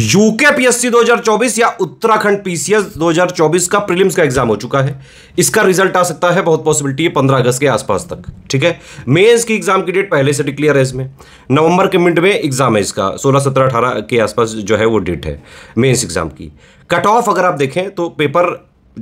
UK PSC 2024 या Uttarakhand PCS 2024 का prelims का एग्जाम हो चुका है इसका रिजल्ट आ सकता है बहुत पॉसिबिलिटी है 15 अगस्त के आसपास तक ठीक है मेंस की एग्जाम की डेट पहले से डिक्लेयर है इसमें नवंबर के मिनट में एग्जाम है इसका 16 सत्रह अठारह के आसपास जो है वो डेट है मेन्स एग्जाम की कट ऑफ अगर आप देखें तो पेपर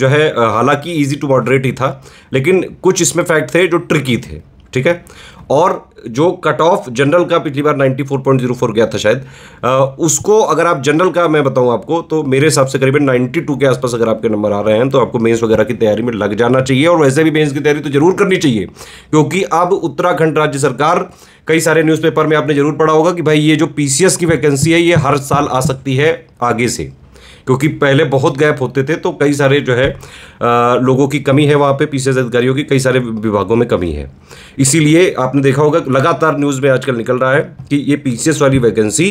जो है हालांकि ईजी टू मॉडरेट ही था लेकिन कुछ इसमें फैक्ट थे जो ट्रिकी थे ठीक है और जो कट ऑफ जनरल का पिछली बार 94.04 गया था शायद आ, उसको अगर आप जनरल का मैं बताऊं आपको तो मेरे हिसाब से करीबन 92 के आसपास अगर आपके नंबर आ रहे हैं तो आपको मेंस वगैरह की तैयारी में लग जाना चाहिए और वैसे भी मेंस की तैयारी तो जरूर करनी चाहिए क्योंकि अब उत्तराखंड राज्य सरकार कई सारे न्यूज़पेपर में आपने जरूर पढ़ा होगा कि भाई ये जो पी की वैकेंसी है ये हर साल आ सकती है आगे से क्योंकि पहले बहुत गैप होते थे तो कई सारे जो है आ, लोगों की कमी है वहाँ पे पीसीएस अधिकारियों की कई सारे विभागों में कमी है इसीलिए आपने देखा होगा लगातार न्यूज़ में आजकल निकल रहा है कि ये पीसीएस वाली वैकेंसी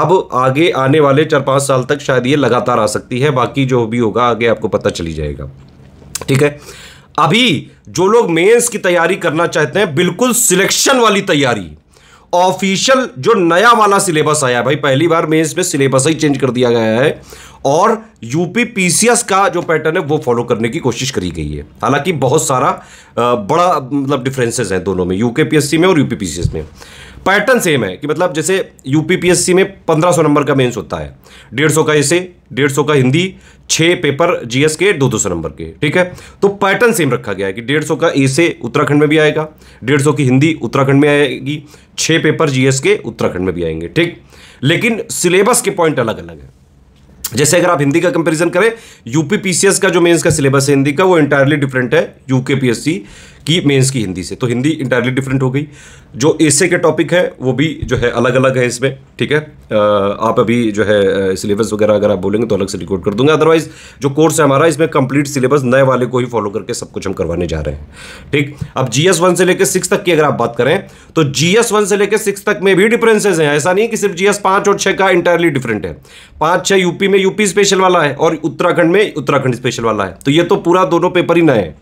अब आगे आने वाले चार पाँच साल तक शायद ये लगातार आ सकती है बाकी जो भी होगा आगे आपको पता चली जाएगा ठीक है अभी जो लोग मेन्स की तैयारी करना चाहते हैं बिल्कुल सिलेक्शन वाली तैयारी ऑफिशियल जो नया वाला सिलेबस आया है भाई पहली बार में इसमें सिलेबस ही चेंज कर दिया गया है और यूपी पीसीएस का जो पैटर्न है वो फॉलो करने की कोशिश करी गई है हालांकि बहुत सारा बड़ा मतलब डिफरेंसेस हैं दोनों में यूके पीएससी में और यूपी पीसीएस में पैटर्न सेम है कि मतलब जैसे यूपीपीएससी में पंद्रह सौ नंबर का मेंस होता है डेढ़ सौ का ऐसे सौ का हिंदी छः पेपर जीएस के दो दो सौ नंबर के ठीक है तो पैटर्न सेम रखा गया है कि डेढ़ सौ का ए उत्तराखंड में भी आएगा डेढ़ सौ की हिंदी उत्तराखंड में आएगी छः पेपर जीएस के उत्तराखंड में भी आएंगे ठीक लेकिन सिलेबस के पॉइंट अलग अलग है जैसे अगर आप हिंदी का कंपैरिजन करें यूपी पीसीएस का जो मेंस का सिलेबस है हिंदी का वो इंटायरली डिफरेंट है यूके पीएससी की मेंस की हिंदी से तो हिंदी इंटायरली डिफरेंट हो गई जो एसे के टॉपिक है वो भी जो है अलग अलग है इसमें ठीक है आप अभी जो है सिलेबस वगैरह अगर आप बोलेंगे तो अलग से रिकॉर्ड कर दूंगा अदरवाइज जो कोर्स है हमारा इसमें कंप्लीट सिलेबस नए वाले को ही फॉलो करके सब कुछ हम करवाने जा रहे हैं ठीक अब जी एस वन से लेकर सिक्स तक की अगर आप बात करें तो जी एस वन से लेकर सिक्स तक में भी डिफरेंसेज हैं ऐसा नहीं कि सिर्फ जी एस और छः का इंटायरली डिफरेंट है पाँच छः यूपी में यूपी स्पेशल वाला है और उत्तराखंड में उत्तराखंड स्पेशल वाला है तो ये तो पूरा दोनों पेपर ही नए हैं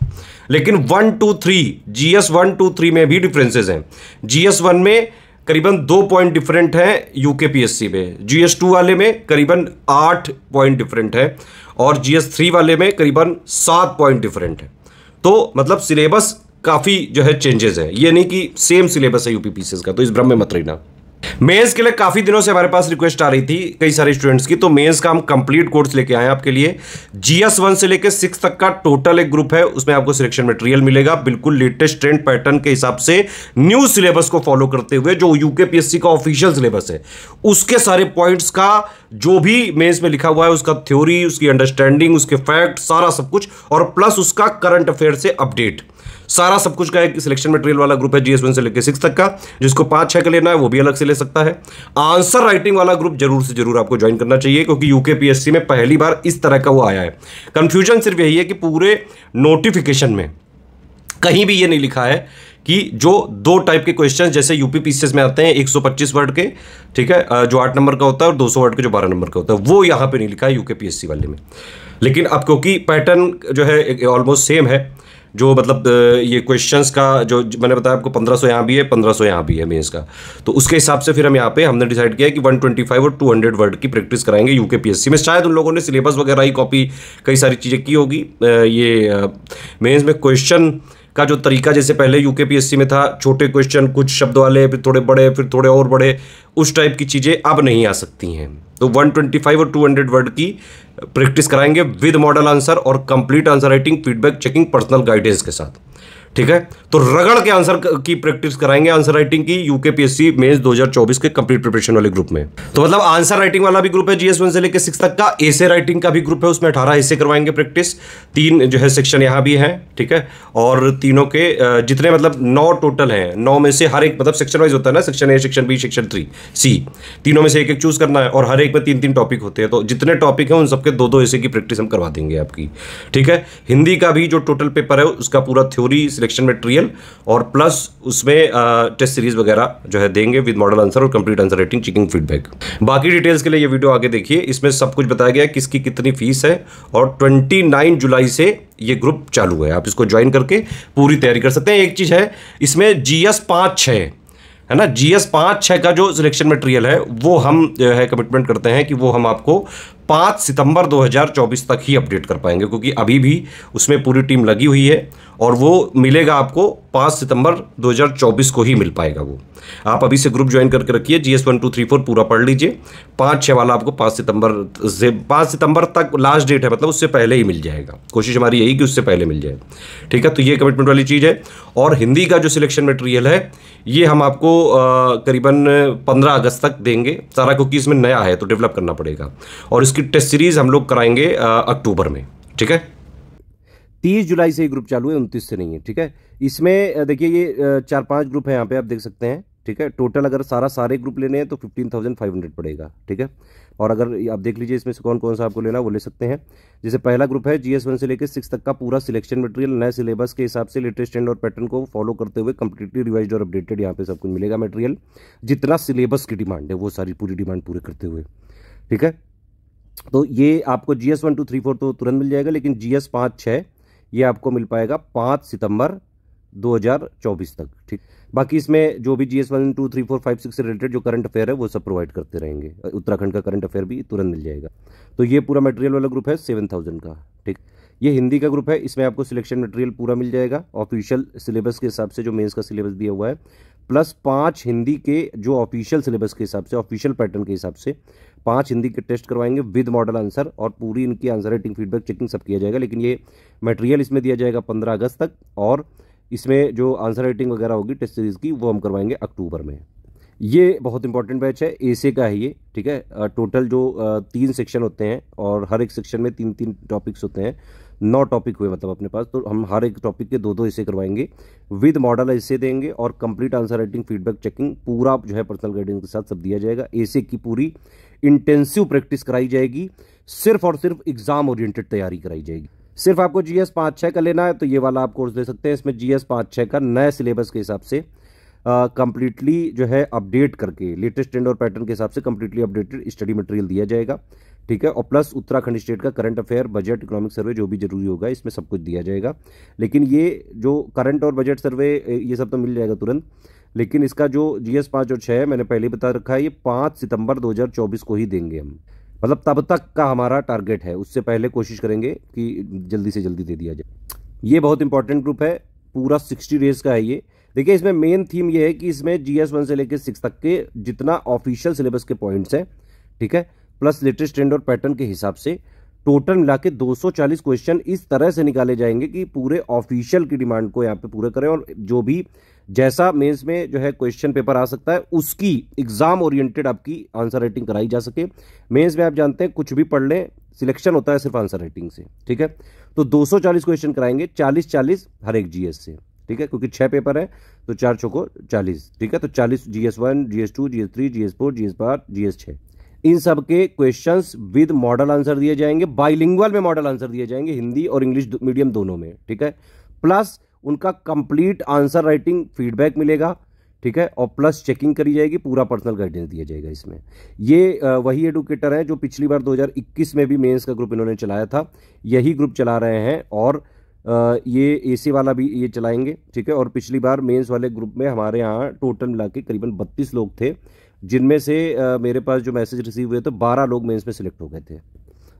लेकिन one two three G S one two three में भी डिफरेंसेस हैं जी एस वन में करीबन दो पॉइंट डिफरेंट है यूके पीएससी में जी एस टू वाले में करीबन आठ पॉइंट डिफरेंट है और जीएस थ्री वाले में करीबन सात पॉइंट डिफरेंट है तो मतलब सिलेबस काफ़ी जो है चेंजेस है ये नहीं कि सेम सिलेबस है यूपी पीसीएस का तो इस भ्रम में मत रहना मेंस के लिए काफ़ी दिनों से हमारे पास रिक्वेस्ट आ रही थी कई सारे स्टूडेंट्स की तो मेंस का हम कंप्लीट कोर्स लेके आए हैं आपके लिए जीएस वन से लेकर सिक्स तक का टोटल एक ग्रुप है उसमें आपको सिलेक्शन मटेरियल मिलेगा बिल्कुल लेटेस्ट ट्रेंड पैटर्न के हिसाब से न्यू सिलेबस को फॉलो करते हुए जो यूके पीएससी का ऑफिशियल सिलेबस है उसके सारे पॉइंट्स का जो भी मेन्स में लिखा हुआ है उसका थ्योरी उसकी अंडरस्टैंडिंग उसके फैक्ट सारा सब कुछ और प्लस उसका करंट अफेयर से अपडेट सारा सब कुछ का एक सिलेक्शन मटेरियल वाला ग्रुप है जीएस वन से लेकर सिक्स तक का जिसको पांच छह का लेना है वो भी अलग से ले सकता है आंसर राइटिंग वाला ग्रुप जरूर से जरूर आपको ज्वाइन करना चाहिए क्योंकि यूके पीएससी में पहली बार इस तरह का वो आया है कंफ्यूजन सिर्फ यही है कि पूरे नोटिफिकेशन में कहीं भी ये नहीं लिखा है कि जो दो टाइप के क्वेश्चन जैसे यूपी पीसीएस में आते हैं 125 वर्ड के ठीक है जो आठ नंबर का होता है और 200 वर्ड के जो बारह नंबर का होता है वो यहां पे नहीं लिखा है यूके पीएससी वाले में लेकिन अब क्योंकि पैटर्न जो है ऑलमोस्ट सेम है जो मतलब ये क्वेश्चंस का जो मैंने बताया आपको 1500 सौ यहाँ भी है 1500 सौ यहाँ भी है मेन्स का तो उसके हिसाब से फिर हम यहाँ पे हमने डिसाइड किया कि 125 और 200 वर्ड की प्रैक्टिस कराएंगे यूके सी में शायद उन लोगों ने सिलेबस वगैरह ही कॉपी कई सारी चीज़ें की होगी ये मेन्स में क्वेश्चन का जो तरीका जैसे पहले यू के में था छोटे क्वेश्चन कुछ शब्द वाले फिर थोड़े बड़े फिर थोड़े और बड़े उस टाइप की चीज़ें अब नहीं आ सकती हैं तो 125 और 200 वर्ड की प्रैक्टिस कराएंगे विद मॉडल आंसर और complete answer writing feedback checking personal guidance के साथ ठीक है तो रगड़ के आंसर की प्रैक्टिस कराएंगे आंसर राइटिंग की यूके दो हजार 2024 के कंप्लीट प्रिपरेशन वाले ग्रुप में तो मतलब आंसर राइटिंग वाला भी ग्रुप है जीएस वन से लेकर सिक्स तक का एसे राइटिंग का भी ग्रुप है उसमें अठारह हिस्से करवाएंगे प्रैक्टिस तीन जो है सेक्शन यहां भी है ठीक है और तीनों के जितने मतलब नौ टोटल हैं नौ में से हर एक मतलब सेक्शन वाइज होता है ना section A section B section three C तीनों में से एक एक चूज करना है और हर एक में तीन तीन टॉपिक होते हैं तो जितने टॉपिक हैं उन सबके दो दो हिस्से की प्रैक्टिस हम करवा देंगे आपकी ठीक है हिंदी का भी जो टोटल पेपर है उसका पूरा थ्योरी सिलेक्शन मटेरियल और प्लस उसमें टेस्ट सीरीज वगैरह जो है देंगे विद मॉडल आंसर और complete answer writing checking feedback बाकी डिटेल्स के लिए ये वीडियो आगे देखिए इसमें सब कुछ बताया गया है किसकी कितनी फीस है और 29 जुलाई से ये ग्रुप चालू है आप इसको ज्वाइन करके पूरी तैयारी कर सकते हैं एक चीज़ है इसमें जी एस है है ना जी एस पाँच का जो सिलेक्शन मटेरियल है वो हम जो है कमिटमेंट करते हैं कि वो हम आपको पाँच सितंबर 2024 तक ही अपडेट कर पाएंगे क्योंकि अभी भी उसमें पूरी टीम लगी हुई है और वो मिलेगा आपको पाँच सितंबर 2024 को ही मिल पाएगा वो आप अभी से ग्रुप ज्वाइन करके रखिए G S one two three four पूरा पढ़ लीजिए पाँच छः वाला आपको पाँच सितंबर से पाँच सितंबर तक लास्ट डेट है मतलब उससे पहले ही मिल जाएगा कोशिश हमारी यही कि उससे पहले मिल जाए ठीक है तो ये कमिटमेंट वाली चीज़ है और हिंदी का जो सिलेक्शन मटेरियल है ये हम आपको करीबन पंद्रह अगस्त तक देंगे सारा क्योंकि इसमें नया है तो डेवलप करना पड़ेगा और इस उसकी टेस्ट सीरीज हम लोग कराएंगे अक्टूबर में ठीक है तीस जुलाई से ये ग्रुप चालू है उनतीस से नहीं है ठीक है इसमें देखिए ये चार पांच ग्रुप है यहाँ पे आप देख सकते हैं ठीक है टोटल अगर सारा सारे ग्रुप लेने हैं तो फिफ्टीन थाउजेंड फाइव हंड्रेड पड़ेगा ठीक है और अगर आप देख लीजिए इसमें से कौन कौन सा आपको लेना वो ले सकते हैं जैसे पहला ग्रुप है जीएस वन से लेकर सिक्स तक का पूरा सिलेक्शन मटेरियल नए सिलेबस के हिसाब से लेटेस्ट ट्रेंड और पैटर्न को फॉलो करते हुए कंप्लीटली रिवाइज और अपडेटेड यहाँ पे सब कुछ मिलेगा मटेरियल जितना सिलेबस की डिमांड है वो सारी पूरी डिमांड पूरी करते हुए ठीक है तो ये आपको G S one two three four तो तुरंत मिल जाएगा लेकिन जी एस पाँच छः ये आपको मिल पाएगा पाँच सितंबर 2024 तक ठीक बाकी इसमें जो भी G S one two three four five six से रिलेटेड जो करंट अफेयर है वो सब प्रोवाइड करते रहेंगे उत्तराखंड का करंट अफेयर भी तुरंत मिल जाएगा तो ये पूरा मटेरियल वाला ग्रुप है सेवन थाउजेंड का ठीक ये हिंदी का ग्रुप है इसमें आपको सिलेक्शन मटेरियल पूरा मिल जाएगा ऑफिशियल सिलेबस के हिसाब से जो मेन्स का सिलेबस दिया हुआ है प्लस पाँच हिंदी के जो ऑफिशियल सिलेबस के हिसाब से ऑफिशियल पैटर्न के हिसाब से पांच हिंदी के टेस्ट करवाएंगे विद मॉडल आंसर और पूरी इनकी आंसर रेटिंग फीडबैक चेकिंग सब किया जाएगा लेकिन ये मटेरियल इसमें दिया जाएगा पंद्रह अगस्त तक और इसमें जो आंसर रेटिंग वगैरह होगी टेस्ट सीरीज़ की वो हम करवाएंगे अक्टूबर में ये बहुत इंपॉर्टेंट बैच है ए का है ये ठीक है टोटल जो तीन सेक्शन होते हैं और हर एक सेक्शन में तीन तीन टॉपिक्स होते हैं नौ टॉपिक हुए मतलब अपने पास तो हम हर एक टॉपिक के दो दो हिस्से करवाएंगे विद मॉडल हिस्से देंगे और complete answer writing feedback checking पूरा जो है पर्सनल गाइडेंस के साथ सब दिया जाएगा ए की पूरी इंटेंसिव प्रैक्टिस कराई जाएगी सिर्फ और सिर्फ एग्जाम ओरिएंटेड तैयारी कराई जाएगी सिर्फ आपको जीएस पाँच छः का लेना है तो ये वाला आप कोर्स दे सकते हैं इसमें जीएस पाँच छः का नए सिलेबस के हिसाब से कंप्लीटली uh, जो है अपडेट करके लेटेस्ट ट्रेंड और पैटर्न के हिसाब से कंप्लीटली अपडेटेड स्टडी मटेरियल दिया जाएगा ठीक है और प्लस उत्तराखंड स्टेट का current affair budget economic survey जो भी जरूरी होगा इसमें सब कुछ दिया जाएगा लेकिन ये जो करंट और बजट सर्वे ये सब तो मिल जाएगा तुरंत लेकिन इसका जो जी एस और छः है मैंने पहले बता रखा है ये पाँच सितंबर 2024 को ही देंगे हम मतलब तब तक का हमारा टारगेट है उससे पहले कोशिश करेंगे कि जल्दी से जल्दी दे दिया जाए ये बहुत इंपॉर्टेंट ग्रुप है पूरा सिक्सटी डेज का है ये देखिए इसमें मेन थीम ये है कि इसमें जी एस वन से लेकर सिक्स तक के जितना ऑफिशियल सिलेबस के पॉइंट्स हैं ठीक है प्लस लेटेस्ट ट्रेंड और पैटर्न के हिसाब से टोटल मिला के दो क्वेश्चन इस तरह से निकाले जाएंगे कि पूरे ऑफिशियल की डिमांड को यहाँ पे पूरा करें और जो भी जैसा मेंस में जो है क्वेश्चन पेपर आ सकता है उसकी एग्जाम ओरिएंटेड आपकी आंसर राइटिंग कराई जा सके मेंस में आप जानते हैं कुछ भी पढ़ लें सिलेक्शन होता है सिर्फ आंसर राइटिंग से ठीक है तो 240 क्वेश्चन कराएंगे 40 40 हर एक जीएस से ठीक है क्योंकि छह पेपर है तो चार चौको चालीस ठीक है तो चालीस GS one GS two GS three GS four GS S पार जी छः इन सब के क्वेश्चन विद मॉडल आंसर दिए जाएंगे बाइलिंग्वल में मॉडल आंसर दिए जाएंगे हिंदी और इंग्लिश मीडियम दोनों में ठीक है प्लस उनका कंप्लीट आंसर राइटिंग फीडबैक मिलेगा ठीक है और प्लस चेकिंग करी जाएगी पूरा पर्सनल गाइडेंस दिया जाएगा इसमें ये वही एडुकेटर हैं जो पिछली बार 2021 में भी मेंस का ग्रुप इन्होंने चलाया था यही ग्रुप चला रहे हैं और ये एसी वाला भी ये चलाएंगे ठीक है और पिछली बार मेंस वाले ग्रुप में हमारे यहाँ टोटल मिला के करीबन बत्तीस लोग थे जिनमें से मेरे पास जो मैसेज रिसीव हुए थे बारह लोग मेन्स में सिलेक्ट हो गए थे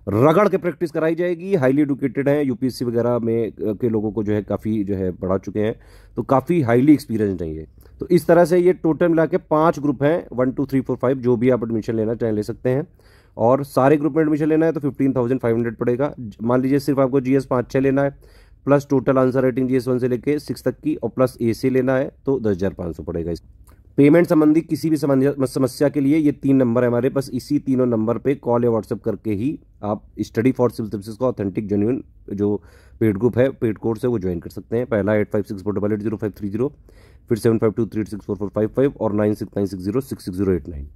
रगड़ के प्रैक्टिस कराई जाएगी हाईली एडुकेटेड हैं यूपीएससी वगैरह में के लोगों को जो है काफ़ी जो है पढ़ा चुके हैं तो काफ़ी हाईली एक्सपीरियंस चाहिए तो इस तरह से ये टोटल मिला के पाँच ग्रुप हैं one two three four five जो भी आप एडमिशन लेना चाहें ले सकते हैं और सारे ग्रुप में एडमिशन लेना है तो फिफ्टीन थाउजेंड फाइव हंड्रेड पड़ेगा मान लीजिए सिर्फ आपको जी एस पाँच छः लेना है plus total answer writing G S one से लेके सिक्स तक की और प्लस ए से लेना है तो दस हज़ार सौ पड़ेगा इस पेमेंट संबंधी किसी भी समस्या के लिए ये तीन नंबर है हमारे पास इसी तीनों नंबर पे कॉल या व्हाट्सअप करके ही आप स्टडी फॉर सिविल सर्विसेज का ऑथेंटिक जेन्यून जो पेड ग्रुप है पेड कोर्स है वो ज्वाइन कर सकते हैं पहला eight five six four double eight zero five three zero फिर seven five two three eight six four four five five और nine six nine six zero six six zero eight nine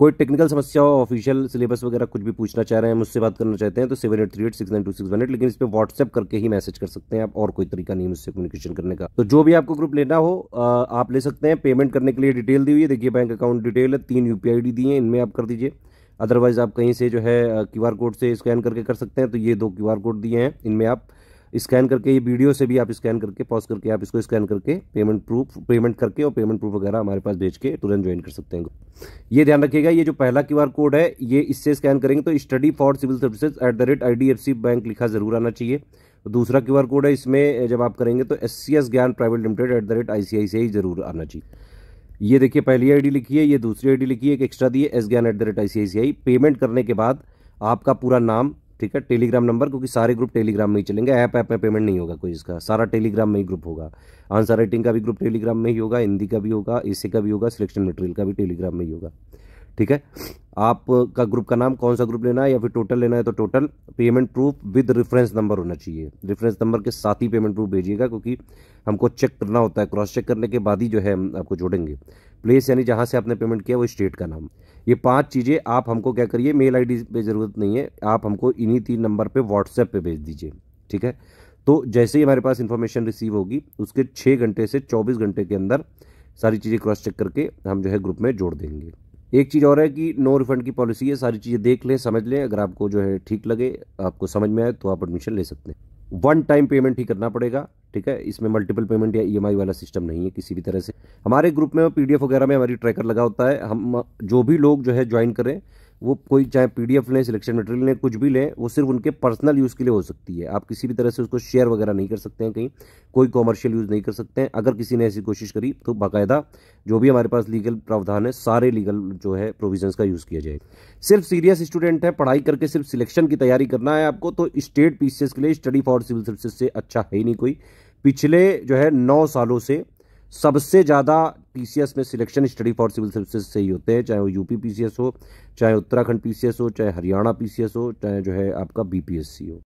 कोई technical समस्या हो official syllabus वगैरह कुछ भी पूछना चाह रहे हैं मुझसे बात करना चाहते हैं तो seven eight three eight six nine two six one eight लेकिन इस पर व्हाट्सएप करके ही मैसेज कर सकते हैं आप और कोई तरीका नहीं मुझसे कम्युनिकेशन करने का तो जो भी आपको ग्रुप लेना हो आप ले सकते हैं पेमेंट करने के लिए डिटेल दी हुई है देखिए बैंक अकाउंट डिटेल है तीन यू पी दी है इनमें आप कर दीजिए अदरवाइज आप कहीं से जो है क्यू कोड से स्कैन करके कर सकते हैं तो ये दो क्यू कोड दिए हैं इनमें आप स्कैन करके ये वीडियो से भी आप स्कैन करके पॉज करके आप इसको स्कैन करके पेमेंट प्रूफ पेमेंट करके और पेमेंट प्रूफ वगैरह हमारे पास भेज के तुरंत ज्वाइन कर सकते हैं ये ध्यान रखिएगा ये जो पहला क्यू कोड है ये इससे स्कैन करेंगे तो study for civil services at the rate I bank लिखा जरूर आना चाहिए दूसरा क्यू कोड है इसमें जब आप करेंगे तो S Gyan private limited at the rate I जरूर आना चाहिए ये देखिए पहली आईडी लिखी है ये दूसरी आईडी लिखी है एक एक्स्ट्रा दिए S Gyan at the rate I payment करने के बाद आपका पूरा नाम ठीक है टेलीग्राम नंबर क्योंकि सारे ग्रुप टेलीग्राम में ही चलेंगे ऐप ऐप में पेमेंट नहीं होगा कोई इसका सारा टेलीग्राम में ही ग्रुप होगा आंसर राइटिंग का भी ग्रुप टेलीग्राम में ही होगा हिंदी का भी होगा एसी का भी होगा सिलेक्शन मटेरियल का भी टेलीग्राम में ही होगा ठीक है आपका ग्रुप का नाम कौन सा ग्रुप लेना है या फिर टोटल लेना है तो total payment proof with reference number होना चाहिए रेफरेंस नंबर के साथ ही पेमेंट प्रूफ भेजिएगा क्योंकि हमको चेक करना होता है क्रॉस चेक करने के बाद ही जो है हम आपको जोड़ेंगे प्लेस यानी जहाँ से आपने पेमेंट किया वो स्टेट का नाम ये पांच चीज़ें आप हमको क्या करिए मेल आईडी पे ज़रूरत नहीं है आप हमको इन्हीं तीन नंबर पे व्हाट्सएप पे भेज दीजिए ठीक है तो जैसे ही हमारे पास इन्फॉर्मेशन रिसीव होगी उसके छः घंटे से चौबीस घंटे के अंदर सारी चीज़ें क्रॉस चेक करके हम जो है ग्रुप में जोड़ देंगे एक चीज़ और है कि नो रिफंड की पॉलिसी है सारी चीज़ें देख लें समझ लें अगर आपको जो है ठीक लगे आपको समझ में आए तो आप एडमिशन ले सकते हैं वन टाइम पेमेंट ही करना पड़ेगा ठीक है इसमें मल्टीपल पेमेंट या ईएमआई e वाला सिस्टम नहीं है किसी भी तरह से हमारे ग्रुप में पीडीएफ वगैरह में हमारी ट्रैकर लगा होता है हम जो भी लोग जो है ज्वाइन करें वो कोई चाहे पीडीएफ लें सिलेक्शन मटेरियल लें कुछ भी लें वो सिर्फ उनके पर्सनल यूज़ के लिए हो सकती है आप किसी भी तरह से उसको शेयर वगैरह नहीं कर सकते हैं कहीं कोई कॉमर्शियल यूज़ नहीं कर सकते हैं अगर किसी ने ऐसी कोशिश करी तो बाकायदा जो भी हमारे पास लीगल प्रावधान है सारे लीगल जो है प्रोविजन का यूज़ किया जाएगा सिर्फ सीरियस स्टूडेंट है पढ़ाई करके सिर्फ सिलेक्शन की तैयारी करना है आपको तो स्टेट पी के लिए स्टडी फॉर सिविल सर्विसेज से अच्छा है ही नहीं कोई पिछले जो है नौ सालों से सबसे ज़्यादा पीसीएस में selection study for civil services से ही होते हैं चाहे वो यूपी पीसीएस हो चाहे उत्तराखंड पीसीएस हो चाहे हरियाणा पीसीएस हो चाहे जो है आपका बीपीएससी हो